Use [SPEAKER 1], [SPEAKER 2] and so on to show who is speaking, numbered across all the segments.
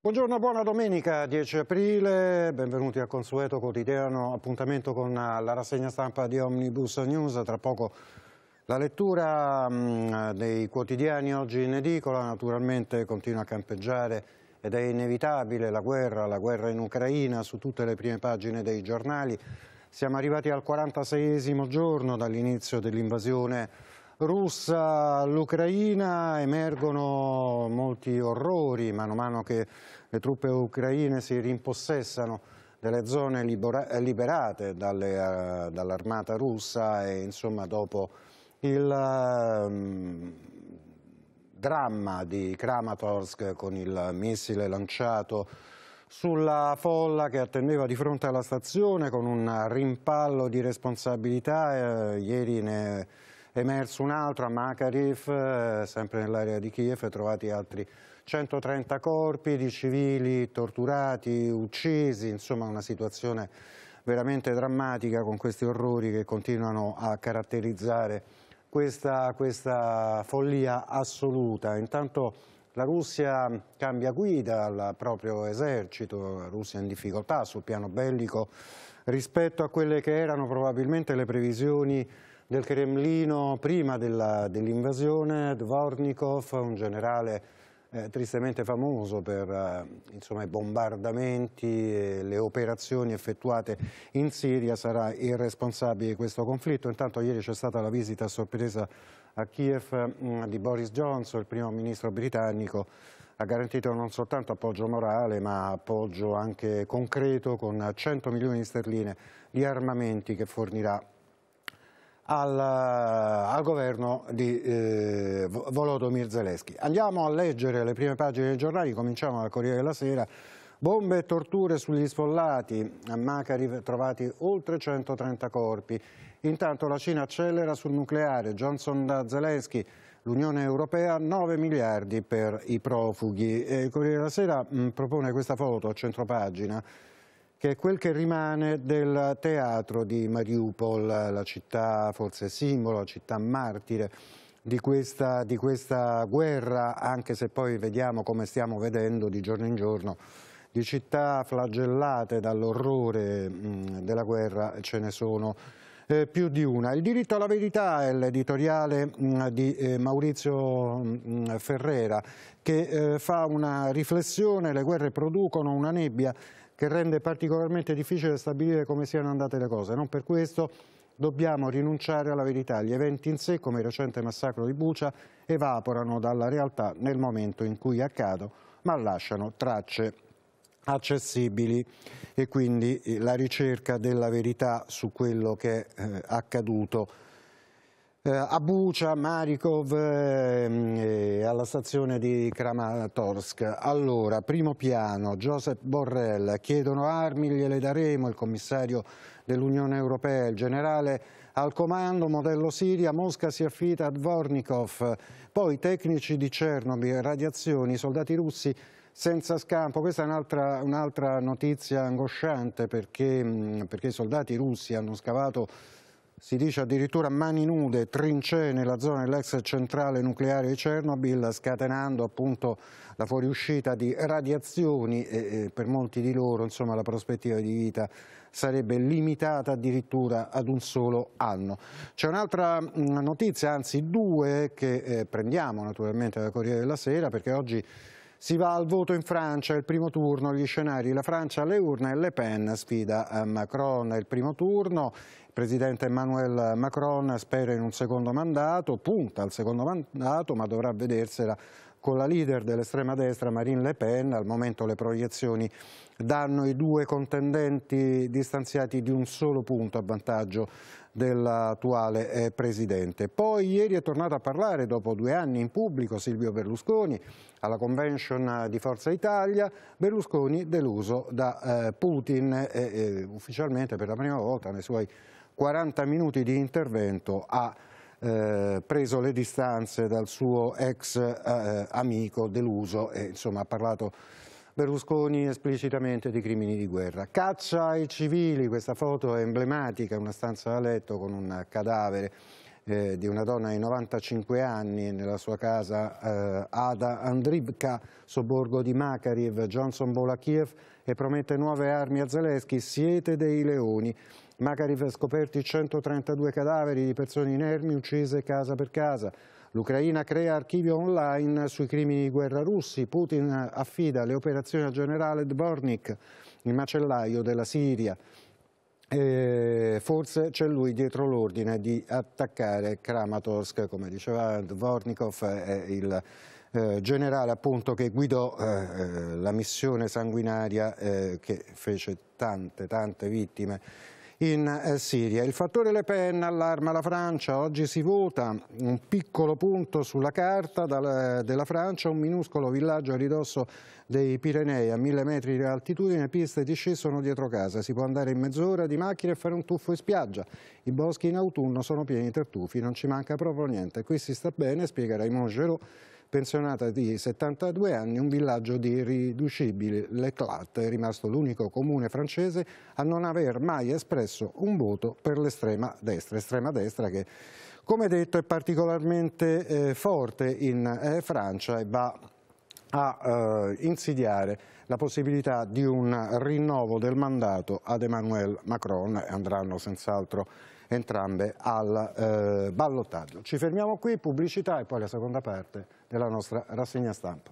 [SPEAKER 1] Buongiorno, buona domenica 10 aprile, benvenuti al consueto quotidiano appuntamento con la rassegna stampa di Omnibus News, tra poco la lettura mm, dei quotidiani oggi in edicola naturalmente continua a campeggiare ed è inevitabile la guerra, la guerra in Ucraina su tutte le prime pagine dei giornali. Siamo arrivati al 46 giorno dall'inizio dell'invasione russa all'Ucraina, emergono molti orrori mano a mano che le truppe ucraine si rimpossessano delle zone liberate eh, dall'armata russa e insomma dopo il ehm, dramma di Kramatorsk con il missile lanciato sulla folla che attendeva di fronte alla stazione con un rimpallo di responsabilità. Eh, ieri ne è emerso un altro a Makarif, eh, sempre nell'area di Kiev, trovati altri 130 corpi di civili torturati, uccisi, insomma una situazione veramente drammatica con questi orrori che continuano a caratterizzare questa, questa follia assoluta. Intanto la Russia cambia guida al proprio esercito, la Russia in difficoltà sul piano bellico rispetto a quelle che erano probabilmente le previsioni del Cremlino prima dell'invasione. Dvornikov, un generale eh, tristemente famoso per eh, insomma, i bombardamenti e le operazioni effettuate in Siria, sarà il responsabile di questo conflitto. Intanto ieri c'è stata la visita a sorpresa a Kiev mh, mm, di Boris Johnson, il primo ministro britannico, ha garantito non soltanto appoggio morale ma appoggio anche concreto con 100 milioni di sterline di armamenti che fornirà al, eh, al governo di eh, Volodymyr Zelensky. Andiamo a leggere le prime pagine dei giornali, cominciamo dal Corriere della Sera. Bombe e torture sugli sfollati, a Macari trovati oltre 130 corpi. Intanto la Cina accelera sul nucleare, Johnson da Zelensky, l'Unione Europea 9 miliardi per i profughi. E il Corriere della Sera mh, mm, propone questa foto a centropagina che è quel che rimane del teatro di Mariupol, la città forse simbolo, la città martire di questa, di questa guerra, anche se poi vediamo come stiamo vedendo di giorno in giorno di città flagellate dall'orrore della guerra ce ne sono eh, più di una. Il diritto alla verità è l'editoriale di eh, Maurizio mh, Ferrera che eh, fa una riflessione, le guerre producono una nebbia che rende particolarmente difficile stabilire come siano andate le cose. Non per questo dobbiamo rinunciare alla verità. Gli eventi in sé, come il recente massacro di Bucia, evaporano dalla realtà nel momento in cui accadono, ma lasciano tracce accessibili e quindi la ricerca della verità su quello che è eh, accaduto eh, a Bucia, Marikov e ehm, eh, alla stazione di Kramatorsk. Allora, primo piano, Joseph Borrell, chiedono armi, gliele daremo, il commissario dell'Unione Europea, il generale al comando, modello Siria, Mosca si affida a Dvornikov, poi tecnici di Chernobyl, radiazioni, soldati russi senza scampo. Questa è un'altra un notizia angosciante perché, perché i soldati russi hanno scavato si dice addirittura mani nude, trincee nella zona dell'ex centrale nucleare di Chernobyl, scatenando appunto la fuoriuscita di radiazioni e, e per molti di loro insomma, la prospettiva di vita sarebbe limitata addirittura ad un solo anno. C'è un'altra notizia, anzi due, che eh, prendiamo naturalmente dalla Corriere della Sera, perché oggi si va al voto in Francia, il primo turno, gli scenari, la Francia alle urne e Le Pen sfida eh, Macron, il primo turno, presidente Emmanuel Macron spera in un secondo mandato, punta al secondo mandato, ma dovrà vedersela con la leader dell'estrema destra Marine Le Pen, al momento le proiezioni danno i due contendenti distanziati di un solo punto a vantaggio dell'attuale eh, Presidente. Poi ieri è tornato a parlare dopo due anni in pubblico Silvio Berlusconi alla convention di Forza Italia, Berlusconi deluso da eh, Putin eh, ufficialmente per la prima volta nei suoi 40 minuti di intervento ha eh, preso le distanze dal suo ex eh, amico deluso e insomma ha parlato Berlusconi esplicitamente di crimini di guerra. Caccia ai civili, questa foto è emblematica, una stanza da letto con un cadavere eh, di una donna di 95 anni nella sua casa eh, Ada Andribka, sobborgo di Makariv, Johnson vola Kiev e promette nuove armi a Zelensky, siete dei leoni. Macari per scoperti 132 cadaveri di persone inermi uccise casa per casa. L'Ucraina crea archivio online sui crimini di guerra russi. Putin affida le operazioni al generale Dvornik, il macellaio della Siria. E forse c'è lui dietro l'ordine di attaccare Kramatorsk, come diceva Dvornikov, è il eh, generale appunto che guidò eh, eh, la missione sanguinaria che fece tante tante vittime in eh, Siria. Il fattore Le Pen allarma la Francia, oggi si vota un piccolo punto sulla carta eh, della Francia, un minuscolo villaggio a ridosso dei Pirenei a mille metri di altitudine, piste di sci sono dietro casa, si può andare in mezz'ora di macchina e fare un tuffo in spiaggia, i boschi in autunno sono pieni di tartufi, non ci manca proprio niente, qui si sta bene, spiegherà Raymond Gerot, pensionata di 72 anni, un villaggio di riducibili, L'Eclat è rimasto l'unico comune francese a non aver mai espresso un voto per l'estrema destra, estrema destra che come detto è particolarmente eh, forte in eh, Francia e va a eh, insidiare la possibilità di un rinnovo del mandato ad Emmanuel Macron e andranno senz'altro entrambe al eh, ballottaggio. Ci fermiamo qui, pubblicità e poi la seconda parte della nostra rassegna stampa.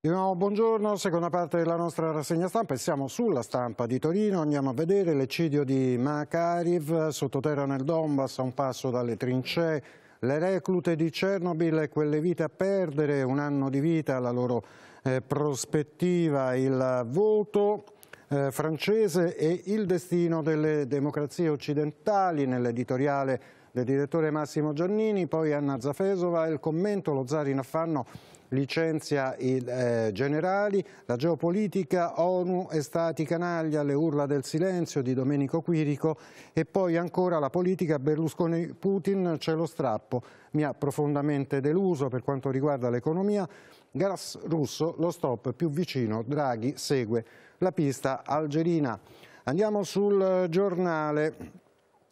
[SPEAKER 1] Di nuovo buongiorno, seconda parte della nostra rassegna stampa e siamo sulla stampa di Torino, andiamo a vedere l'eccidio di Makariv sottoterra nel Donbass a un passo dalle trincee, le reclute di Chernobyl e quelle vite a perdere, un anno di vita, la loro eh, prospettiva il voto eh, francese e il destino delle democrazie occidentali nell'editoriale del direttore Massimo Giannini, poi Anna Zafesova, il commento, lo zar in affanno licenzia i eh, generali, la geopolitica, ONU e Stati canaglia, le urla del silenzio di Domenico Quirico e poi ancora la politica Berlusconi-Putin, c'è lo strappo, mi ha profondamente deluso per quanto riguarda l'economia, Gas russo, lo stop più vicino, Draghi segue la pista algerina. Andiamo sul giornale.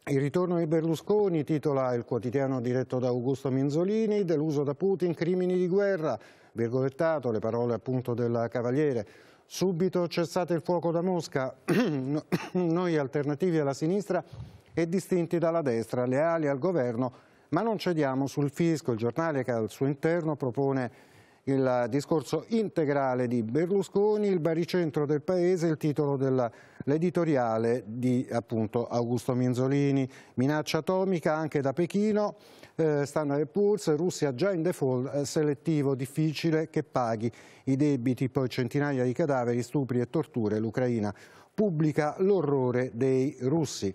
[SPEAKER 1] Il ritorno di Berlusconi, titola il quotidiano diretto da Augusto Minzolini, deluso da Putin, crimini di guerra, virgolettato le parole appunto del Cavaliere. Subito cessate il fuoco da Mosca, noi alternativi alla sinistra e distinti dalla destra, leali al governo, ma non cediamo sul fisco. Il giornale che al suo interno propone il discorso integrale di Berlusconi, il baricentro del paese, il titolo dell'editoriale di appunto, Augusto Minzolini. Minaccia atomica anche da Pechino, eh, stanno le Pulse, Russia già in default eh, selettivo, difficile che paghi i debiti, poi centinaia di cadaveri, stupri e torture, l'Ucraina pubblica l'orrore dei russi.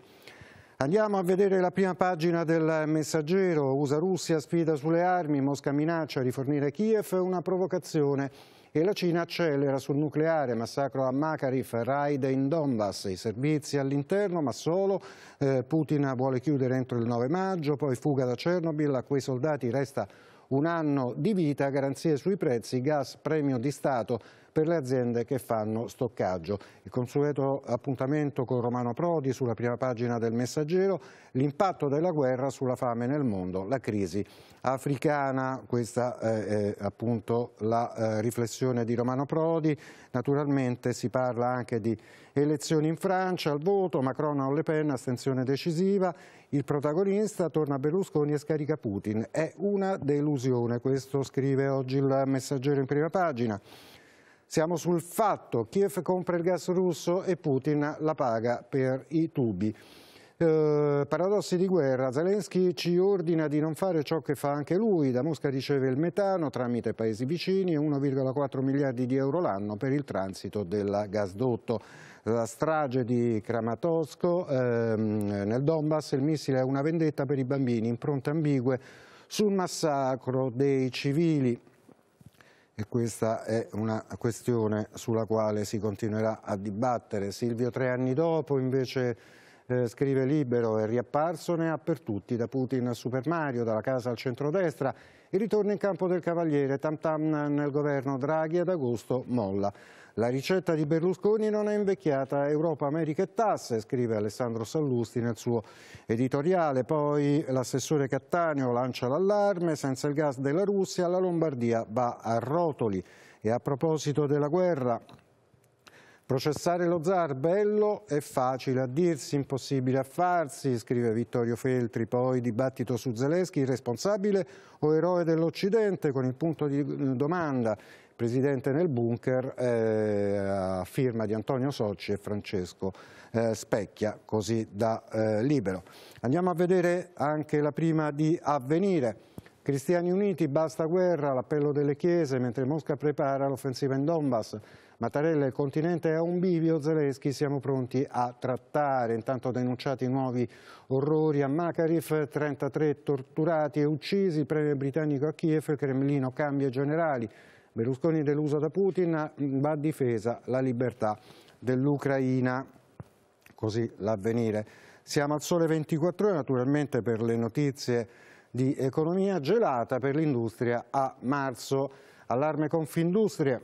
[SPEAKER 1] Andiamo a vedere la prima pagina del messaggero. USA-Russia sfida sulle armi, Mosca minaccia a rifornire Kiev, una provocazione. E la Cina accelera sul nucleare, massacro a Makarif, raid in Donbass, i servizi all'interno ma solo. Eh, Putin vuole chiudere entro il 9 maggio, poi fuga da Chernobyl, a quei soldati resta un anno di vita, garanzie sui prezzi, gas premio di Stato per le aziende che fanno stoccaggio. Il consueto appuntamento con Romano Prodi sulla prima pagina del Messaggero, l'impatto della guerra sulla fame nel mondo, la crisi africana, questa è appunto la eh, riflessione di Romano Prodi, naturalmente si parla anche di elezioni in Francia, al voto, Macron o Le Pen, astensione decisiva, il protagonista torna a Berlusconi e scarica Putin, è una delusione, questo scrive oggi il messaggero in prima pagina. Siamo sul fatto, Kiev compra il gas russo e Putin la paga per i tubi. Eh, paradossi di guerra, Zelensky ci ordina di non fare ciò che fa anche lui, da Mosca riceve il metano tramite paesi vicini e 1,4 miliardi di euro l'anno per il transito del gasdotto. La strage di Kramatorsk ehm, nel Donbass, il missile è una vendetta per i bambini, impronte ambigue sul massacro dei civili e questa è una questione sulla quale si continuerà a dibattere. Silvio tre anni dopo invece eh, scrive libero, e riapparso, ne ha per tutti, da Putin a Super Mario, dalla casa al centrodestra il ritorno in campo del Cavaliere, tam tam nel governo Draghi ad agosto molla. La ricetta di Berlusconi non è invecchiata, Europa, America e tasse, scrive Alessandro Sallusti nel suo editoriale. Poi l'assessore Cattaneo lancia l'allarme, senza il gas della Russia la Lombardia va a rotoli. E a proposito della guerra, Processare lo zar, bello e facile a dirsi, impossibile a farsi, scrive Vittorio Feltri, poi dibattito su Zelensky, responsabile o eroe dell'Occidente, con il punto di domanda, presidente nel bunker, eh, firma di Antonio Socci e Francesco eh, Specchia, così da eh, libero. Andiamo a vedere anche la prima di Avvenire. Cristiani Uniti, basta guerra, l'appello delle chiese, mentre Mosca prepara l'offensiva in Donbass. Mattarella, il continente è un bivio, Zelensky siamo pronti a trattare. Intanto denunciati nuovi orrori a Makarif, 33 torturati e uccisi, premio britannico a Kiev, il Cremlino cambia generali. Berlusconi deluso da Putin, va difesa la libertà dell'Ucraina. Così l'avvenire. Siamo al sole 24 ore, naturalmente per le notizie di economia gelata per l'industria a marzo. Allarme Confindustria,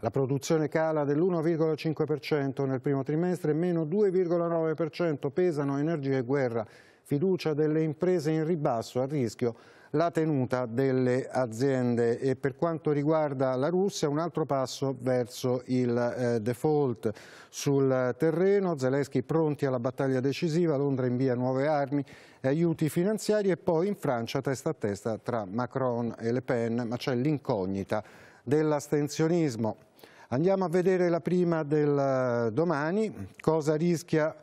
[SPEAKER 1] la produzione cala dell'1,5% nel primo trimestre, meno 2,9% pesano energia e guerra, fiducia delle imprese in ribasso a rischio, la tenuta delle aziende e per quanto riguarda la Russia un altro passo verso il eh, default sul terreno, Zelensky pronti alla battaglia decisiva, Londra invia nuove armi, aiuti finanziari e poi in Francia testa a testa tra Macron e Le Pen, ma c'è l'incognita dell'astensionismo. Andiamo a vedere la prima del eh, domani, cosa rischia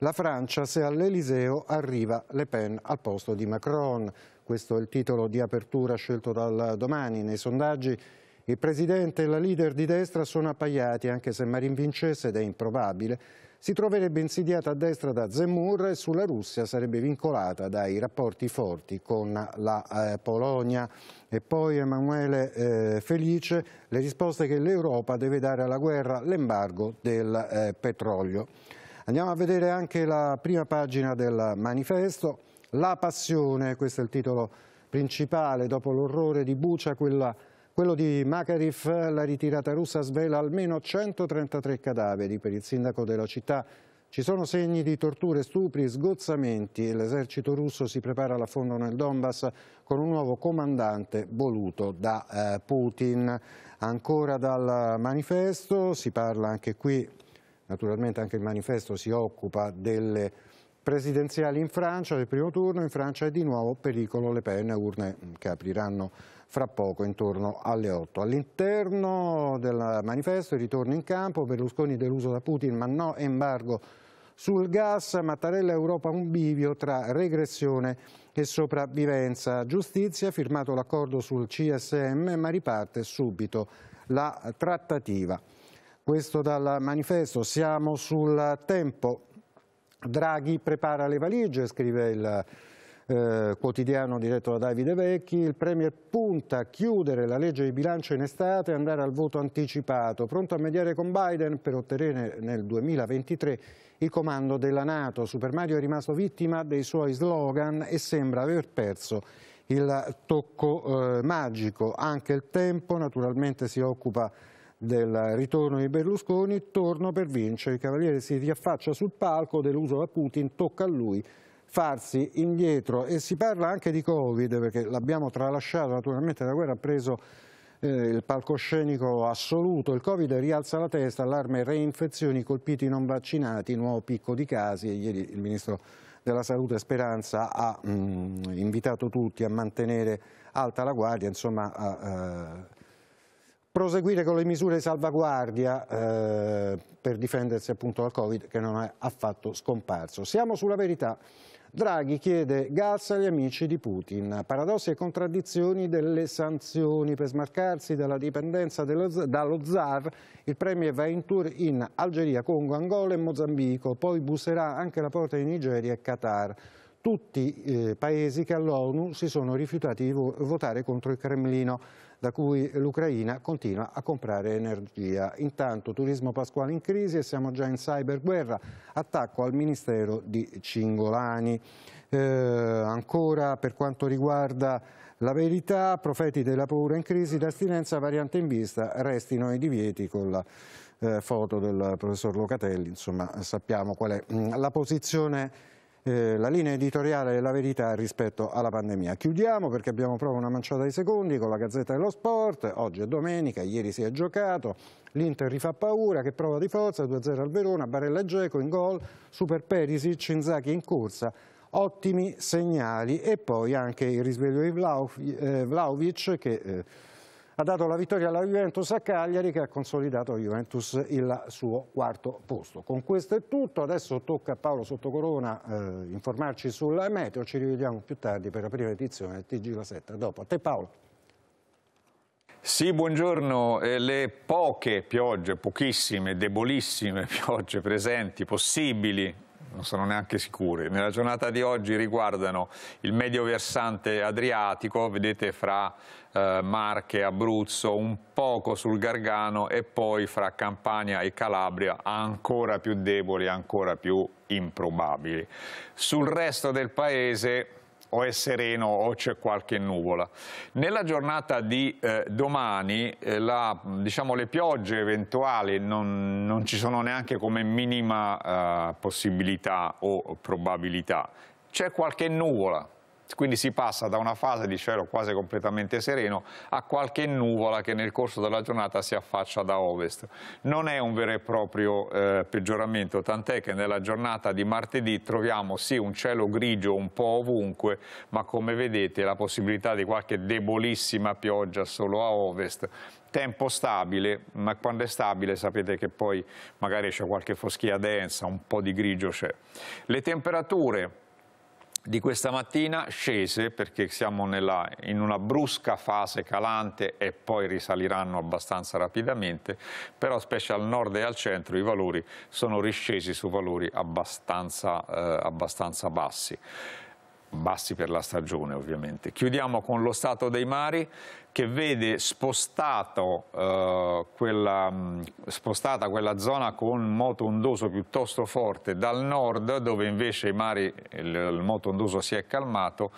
[SPEAKER 1] la Francia se all'Eliseo arriva Le Pen al posto di Macron. Questo è il titolo di apertura scelto dal domani. Nei sondaggi il presidente e la leader di destra sono appaiati, anche se Marin vincesse, ed è improbabile, si troverebbe insidiata a destra da Zemmour e sulla Russia sarebbe vincolata dai rapporti forti con la eh, Polonia. E poi Emanuele eh, Felice, le risposte che l'Europa deve dare alla guerra, l'embargo del eh, petrolio. Andiamo a vedere anche la prima pagina del manifesto. La passione, questo è il titolo principale, dopo l'orrore di Bucia, quella quello di Makarif, la ritirata russa svela almeno 133 cadaveri. Per il sindaco della città ci sono segni di torture, stupri, sgozzamenti. L'esercito russo si prepara all'affondo nel Donbass con un nuovo comandante voluto da eh, Putin. Ancora dal manifesto si parla anche qui, naturalmente anche il manifesto si occupa delle presidenziali in Francia, del primo turno, in Francia è di nuovo pericolo le penne urne che apriranno fra poco, intorno alle 8. All'interno del manifesto il ritorno in campo, Berlusconi deluso da Putin ma no embargo sul gas, Mattarella Europa un bivio tra regressione e sopravvivenza. Giustizia ha firmato l'accordo sul CSM ma riparte subito la trattativa. Questo dal manifesto, siamo sul tempo. Draghi prepara le valigie, scrive il eh, quotidiano diretto da Davide Vecchi, il Premier punta a chiudere la legge di bilancio in estate e andare al voto anticipato, pronto a mediare con Biden per ottenere nel 2023 il comando della Nato. Super Mario è rimasto vittima dei suoi slogan e sembra aver perso il tocco eh, magico. Anche il tempo naturalmente si occupa del ritorno di Berlusconi, torno per vincere, il Cavaliere si riaffaccia sul palco, deluso da Putin, tocca a lui farsi indietro e si parla anche di Covid perché l'abbiamo tralasciato naturalmente la guerra ha preso eh, il palcoscenico assoluto il Covid rialza la testa allarme reinfezioni colpiti non vaccinati nuovo picco di casi e ieri il Ministro della Salute Speranza ha mh, mm, invitato tutti a mantenere alta la guardia insomma a, eh, proseguire con le misure di salvaguardia eh, per difendersi appunto dal Covid che non è affatto scomparso. Siamo sulla verità. Draghi chiede gas agli amici di Putin, paradossi e contraddizioni delle sanzioni. Per smarcarsi dalla dipendenza dello, dallo zar, il Premier va in tour in Algeria, Congo, Angola e Mozambico, poi busserà anche la porta di Nigeria e Qatar. Tutti eh, paesi che all'ONU si sono rifiutati di vo votare contro il Cremlino da cui l'Ucraina continua a comprare energia. Intanto turismo pasquale in crisi e siamo già in cyberguerra, attacco al Ministero di Cingolani. Eh, ancora per quanto riguarda la verità, profeti della paura in crisi, d'astinenza variante in vista, restino i divieti con la eh, foto del professor Locatelli, insomma sappiamo qual è mm, la posizione eh, la linea editoriale della verità rispetto alla pandemia. Chiudiamo perché abbiamo proprio una manciata di secondi con la Gazzetta dello Sport, oggi è domenica, ieri si è giocato, l'Inter rifà paura, che prova di forza, 2-0 al Verona, Barella e Geco in gol, Super Perisic, Inzaghi in corsa, ottimi segnali e poi anche il risveglio di eh, Vlaovic che... Eh, ha dato la vittoria alla Juventus a Cagliari che ha consolidato la Juventus il suo quarto posto. Con questo è tutto, adesso tocca a Paolo Sottocorona eh, informarci sul meteo, ci rivediamo più tardi per la prima edizione del TG La 7. A dopo, a te Paolo.
[SPEAKER 2] Sì, buongiorno. Eh, le poche piogge, pochissime, debolissime piogge presenti, possibili non sono neanche sicuri. Nella giornata di oggi riguardano il medio versante adriatico, vedete fra eh, Marche, Abruzzo, un poco sul Gargano e poi fra Campania e Calabria ancora più deboli, ancora più improbabili. Sul resto del paese o è sereno o c'è qualche nuvola. Nella giornata di eh, domani eh, la, diciamo, le piogge eventuali non, non, ci sono neanche come minima eh, possibilità o probabilità. C'è qualche nuvola, quindi si passa da una fase di cielo quasi completamente sereno a qualche nuvola che nel corso della giornata si affaccia da ovest. Non è un vero e proprio eh, peggioramento, tant'è che nella giornata di martedì troviamo sì un cielo grigio un po' ovunque, ma come vedete la possibilità di qualche debolissima pioggia solo a ovest tempo stabile, ma quando è stabile sapete che poi magari c'è qualche foschia densa, un po' di grigio c'è. Le temperature di questa mattina scese perché siamo nella, in una brusca fase calante e poi risaliranno abbastanza rapidamente, però specie al nord e al centro i valori sono riscesi su valori abbastanza, eh, abbastanza bassi bassi per la stagione ovviamente. Chiudiamo con lo stato dei mari, che vede eh, quella, mm, spostata quella zona con moto ondoso piuttosto forte dal nord, dove invece i mari, il, il moto ondoso si è calmato,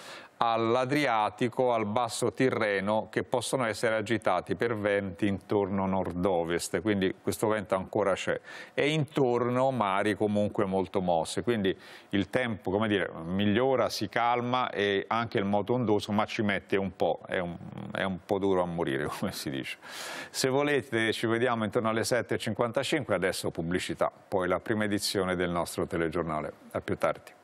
[SPEAKER 2] all'Adriatico, al basso Tirreno, che possono essere agitati per venti intorno nord-ovest, quindi questo vento ancora c'è, e intorno mari comunque molto mosse, quindi il tempo come dire, migliora, si calma e anche il moto ondoso, ma ci mette un po', è un, è un troppo duro a morire, come si dice. Se volete ci vediamo intorno alle 7.55, adesso pubblicità, poi la prima edizione del nostro telegiornale. A più tardi.